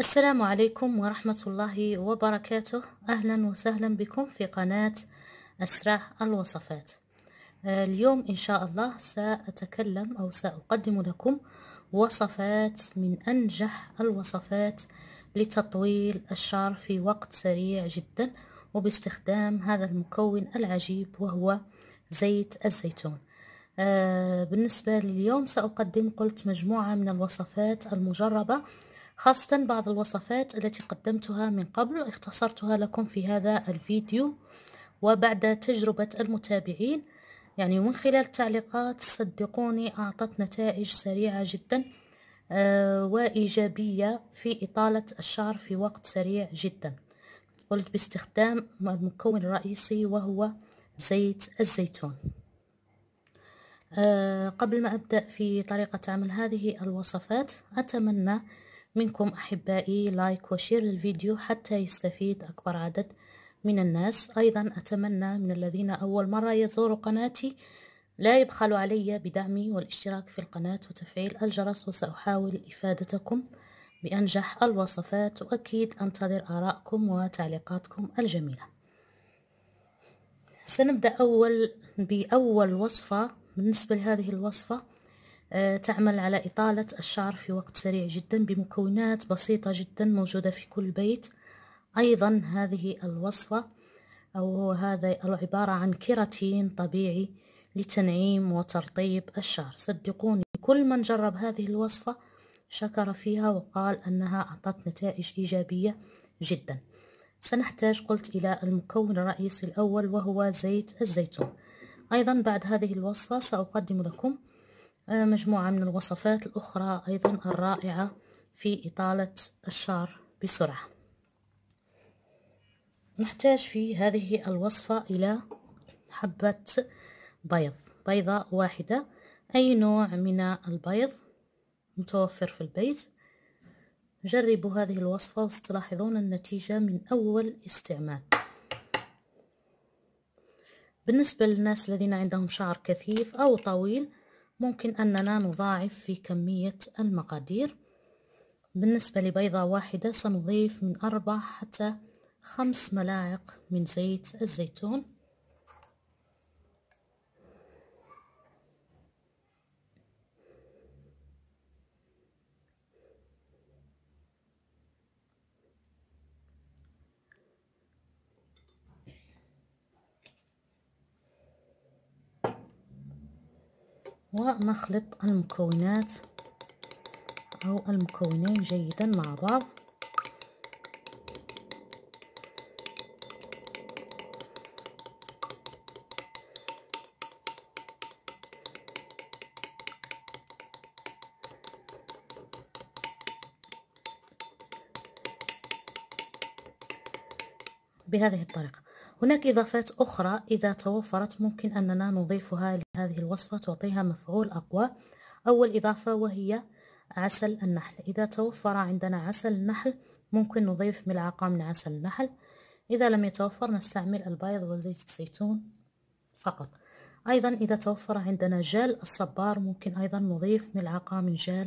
السلام عليكم ورحمة الله وبركاته أهلا وسهلا بكم في قناة أسرع الوصفات آه، اليوم إن شاء الله سأتكلم أو سأقدم لكم وصفات من أنجح الوصفات لتطويل الشعر في وقت سريع جدا وباستخدام هذا المكون العجيب وهو زيت الزيتون آه، بالنسبة لليوم سأقدم قلت مجموعة من الوصفات المجربة خاصة بعض الوصفات التي قدمتها من قبل اختصرتها لكم في هذا الفيديو وبعد تجربة المتابعين يعني من خلال التعليقات صدقوني أعطت نتائج سريعة جدا آه، وإيجابية في إطالة الشعر في وقت سريع جدا قلت باستخدام المكون الرئيسي وهو زيت الزيتون آه، قبل ما أبدأ في طريقة عمل هذه الوصفات أتمنى منكم أحبائي لايك وشير للفيديو حتى يستفيد أكبر عدد من الناس أيضا أتمنى من الذين أول مرة يزوروا قناتي لا يبخلوا علي بدعمي والاشتراك في القناة وتفعيل الجرس وسأحاول إفادتكم بأنجح الوصفات وأكيد أنتظر آرائكم وتعليقاتكم الجميلة سنبدأ أول بأول وصفة بالنسبة لهذه الوصفة آه، تعمل على إطالة الشعر في وقت سريع جدا بمكونات بسيطة جدا موجودة في كل بيت أيضا هذه الوصفة أو هذا العبارة عن كيراتين طبيعي لتنعيم وترطيب الشعر صدقوني كل من جرب هذه الوصفة شكر فيها وقال أنها أعطت نتائج إيجابية جدا سنحتاج قلت إلى المكون الرئيسي الأول وهو زيت الزيتون أيضا بعد هذه الوصفة سأقدم لكم آه، مجموعة من الوصفات الأخرى أيضا الرائعة في إطالة الشعر بسرعة نحتاج في هذه الوصفة إلى حبة بيض بيضة واحدة أي نوع من البيض متوفر في البيت جربوا هذه الوصفة وستلاحظون النتيجة من أول استعمال بالنسبة للناس الذين عندهم شعر كثيف أو طويل ممكن أننا نضاعف في كمية المقادير بالنسبة لبيضة واحدة سنضيف من أربع حتى خمس ملاعق من زيت الزيتون ونخلط المكونات أو المكونين جيدا مع بعض بهذه الطريقة هناك إضافات أخرى إذا توفرت ممكن أننا نضيفها لهذه الوصفة تعطيها مفعول أقوى أول إضافة وهي عسل النحل إذا توفر عندنا عسل النحل ممكن نضيف ملعقة من عسل النحل إذا لم يتوفر نستعمل البيض وزيت الزيتون فقط أيضا إذا توفر عندنا جل الصبار ممكن أيضا نضيف ملعقة من جل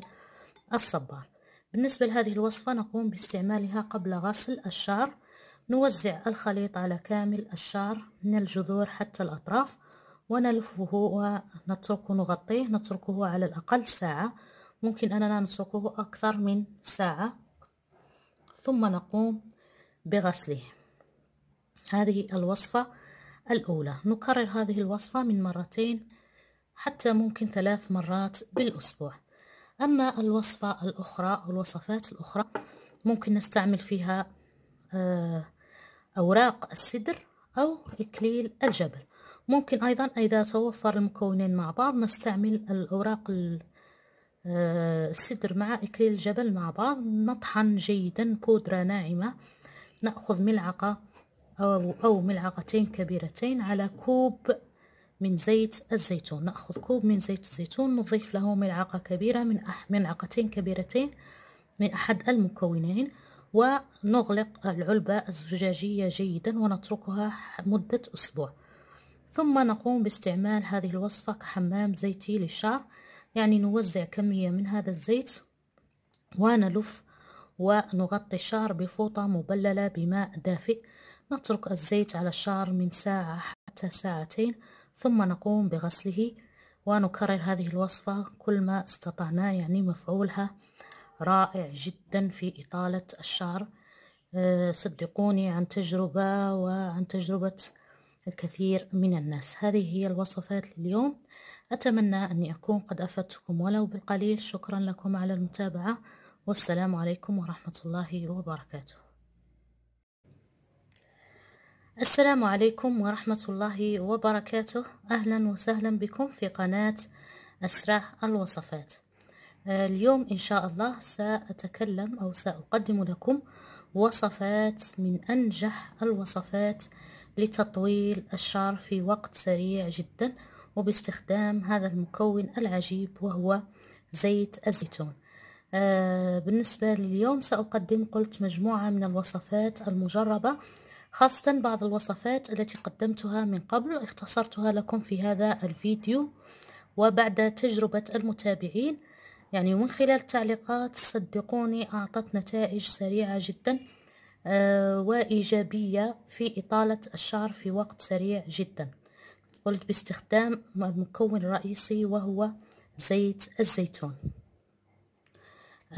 الصبار بالنسبة لهذه الوصفة نقوم باستعمالها قبل غسل الشعر نوزع الخليط على كامل الشعر من الجذور حتى الأطراف ونلفه ونتركه نغطيه نتركه على الأقل ساعة ممكن أننا نتركه أكثر من ساعة ثم نقوم بغسله هذه الوصفة الأولى نكرر هذه الوصفة من مرتين حتى ممكن ثلاث مرات بالأسبوع أما الوصفة الأخرى أو الوصفات الأخرى ممكن نستعمل فيها آه أوراق السدر أو إكليل الجبل ممكن أيضا إذا توفر المكونين مع بعض نستعمل الأوراق السدر آه، مع إكليل الجبل مع بعض نطحن جيدا بودرة ناعمة نأخذ ملعقة أو, أو ملعقتين كبيرتين على كوب من زيت الزيتون نأخذ كوب من زيت الزيتون نضيف له ملعقة كبيرة من ملعقتين كبيرتين من أحد المكونين ونغلق العلبة الزجاجية جيدا ونتركها مدة أسبوع ثم نقوم باستعمال هذه الوصفة كحمام زيتي للشعر يعني نوزع كمية من هذا الزيت ونلف ونغطي الشعر بفوطة مبللة بماء دافئ نترك الزيت على الشعر من ساعة حتى ساعتين ثم نقوم بغسله ونكرر هذه الوصفة كل ما استطعنا يعني مفعولها رائع جدا في إطالة الشعر آه، صدقوني عن تجربة وعن تجربة الكثير من الناس هذه هي الوصفات لليوم أتمنى أني أكون قد أفدتكم ولو بالقليل شكرا لكم على المتابعة والسلام عليكم ورحمة الله وبركاته السلام عليكم ورحمة الله وبركاته أهلا وسهلا بكم في قناة أسرع الوصفات اليوم إن شاء الله سأتكلم أو سأقدم لكم وصفات من أنجح الوصفات لتطويل الشعر في وقت سريع جدا وباستخدام هذا المكون العجيب وهو زيت الزيتون آه، بالنسبة لليوم سأقدم قلت مجموعة من الوصفات المجربة خاصة بعض الوصفات التي قدمتها من قبل اختصرتها لكم في هذا الفيديو وبعد تجربة المتابعين يعني ومن خلال التعليقات صدقوني أعطت نتائج سريعة جدا آه، وإيجابية في إطالة الشعر في وقت سريع جدا قلت باستخدام المكون الرئيسي وهو زيت الزيتون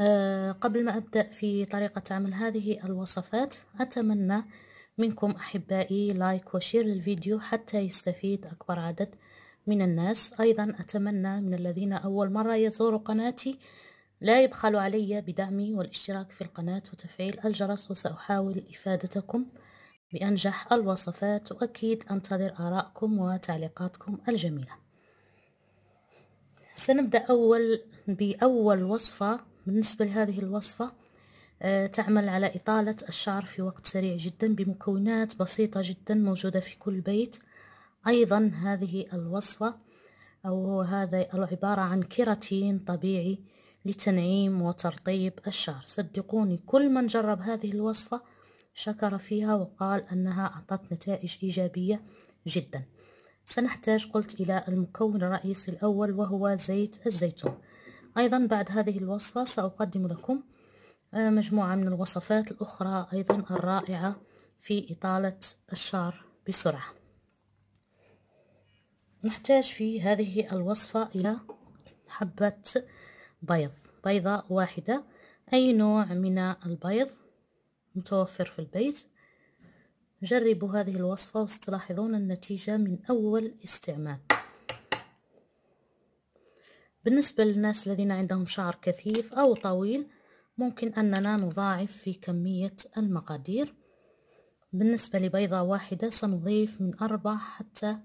آه، قبل ما أبدأ في طريقة عمل هذه الوصفات أتمنى منكم أحبائي لايك وشير للفيديو حتى يستفيد أكبر عدد من الناس أيضا أتمنى من الذين أول مرة يزوروا قناتي لا يبخلوا علي بدعمي والاشتراك في القناة وتفعيل الجرس وسأحاول إفادتكم بأنجح الوصفات وأكيد أنتظر آرائكم وتعليقاتكم الجميلة سنبدأ أول بأول وصفة بالنسبة لهذه الوصفة آه، تعمل على إطالة الشعر في وقت سريع جدا بمكونات بسيطة جدا موجودة في كل بيت أيضا هذه الوصفة أو هذا عبارة عن كيراتين طبيعي لتنعيم وترطيب الشعر صدقوني كل من جرب هذه الوصفة شكر فيها وقال أنها أعطت نتائج إيجابية جدا سنحتاج قلت إلى المكون الرئيسي الأول وهو زيت الزيتون أيضا بعد هذه الوصفة سأقدم لكم آه، مجموعة من الوصفات الأخرى أيضا الرائعة في إطالة الشعر بسرعة نحتاج في هذه الوصفة إلى حبة بيض بيضة واحدة أي نوع من البيض متوفر في البيت جربوا هذه الوصفة وستلاحظون النتيجة من أول استعمال بالنسبة للناس الذين عندهم شعر كثيف أو طويل ممكن أننا نضاعف في كمية المقادير بالنسبة لبيضة واحدة سنضيف من أربع حتى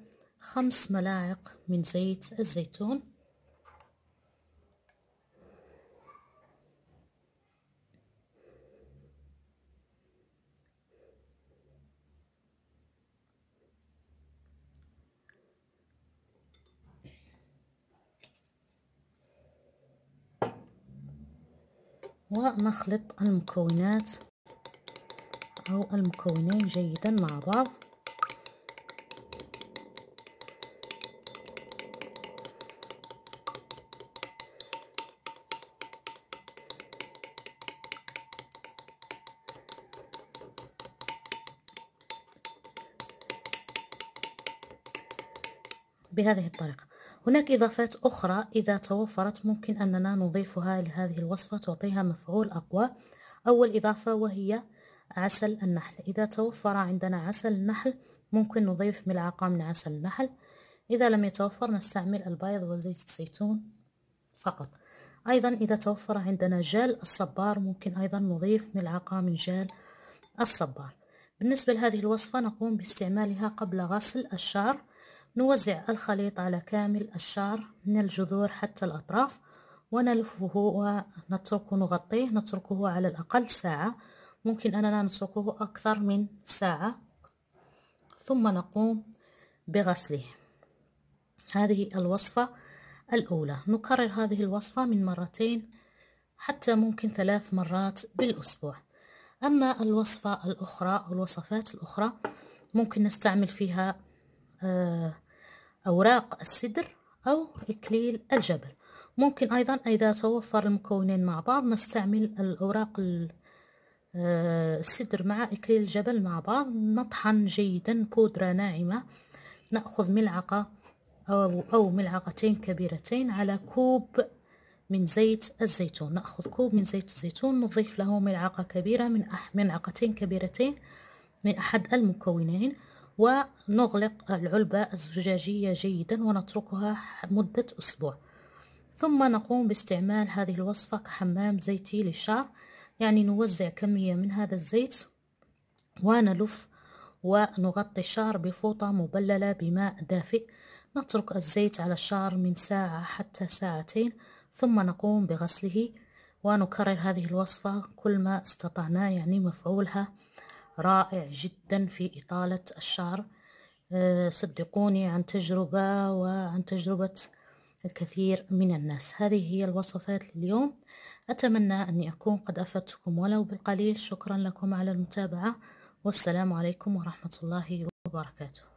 خمس ملاعق من زيت الزيتون ونخلط المكونات أو المكونين جيدا مع بعض بهذه الطريقة هناك إضافات أخرى إذا توفرت ممكن أننا نضيفها لهذه الوصفة تعطيها مفعول أقوى أول إضافة وهي عسل النحل إذا توفر عندنا عسل النحل ممكن نضيف ملعقة من عسل النحل إذا لم يتوفر نستعمل البيض وزيت الزيتون فقط أيضا إذا توفر عندنا جل الصبار ممكن أيضا نضيف ملعقة من جل الصبار بالنسبة لهذه الوصفة نقوم باستعمالها قبل غسل الشعر نوزع الخليط على كامل الشعر من الجذور حتى الأطراف ونلفه ونتركه نغطيه نتركه على الأقل ساعة ممكن أننا نتركه أكثر من ساعة ثم نقوم بغسله هذه الوصفة الأولى نكرر هذه الوصفة من مرتين حتى ممكن ثلاث مرات بالأسبوع أما الوصفة الأخرى أو الوصفات الأخرى ممكن نستعمل فيها آه أوراق السدر أو إكليل الجبل ممكن أيضا إذا توفر المكونين مع بعض نستعمل الأوراق آه، السدر مع إكليل الجبل مع بعض نطحن جيدا بودرة ناعمة نأخذ ملعقة أو, أو ملعقتين كبيرتين على كوب من زيت الزيتون نأخذ كوب من زيت الزيتون نضيف له ملعقة كبيرة من أح... ملعقتين كبيرتين من أحد المكونين ونغلق العلبة الزجاجية جيدا ونتركها مدة أسبوع ثم نقوم باستعمال هذه الوصفة كحمام زيتي للشعر يعني نوزع كمية من هذا الزيت ونلف ونغطي الشعر بفوطة مبللة بماء دافئ نترك الزيت على الشعر من ساعة حتى ساعتين ثم نقوم بغسله ونكرر هذه الوصفة كل ما استطعنا يعني مفعولها رائع جدا في إطالة الشعر آه، صدقوني عن تجربة وعن تجربة الكثير من الناس هذه هي الوصفات لليوم أتمنى أني أكون قد أفدتكم ولو بالقليل شكرا لكم على المتابعة والسلام عليكم ورحمة الله وبركاته